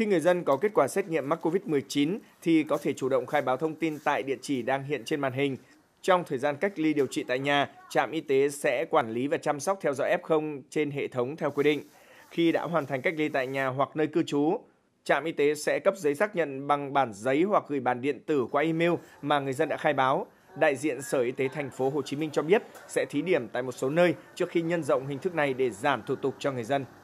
Khi người dân có kết quả xét nghiệm mắc COVID-19 thì có thể chủ động khai báo thông tin tại địa chỉ đang hiện trên màn hình. Trong thời gian cách ly điều trị tại nhà, trạm y tế sẽ quản lý và chăm sóc theo dõi F0 trên hệ thống theo quy định. Khi đã hoàn thành cách ly tại nhà hoặc nơi cư trú, trạm y tế sẽ cấp giấy xác nhận bằng bản giấy hoặc gửi bản điện tử qua email mà người dân đã khai báo. Đại diện Sở Y tế thành phố Hồ Chí Minh cho biết sẽ thí điểm tại một số nơi trước khi nhân rộng hình thức này để giảm thủ tục cho người dân.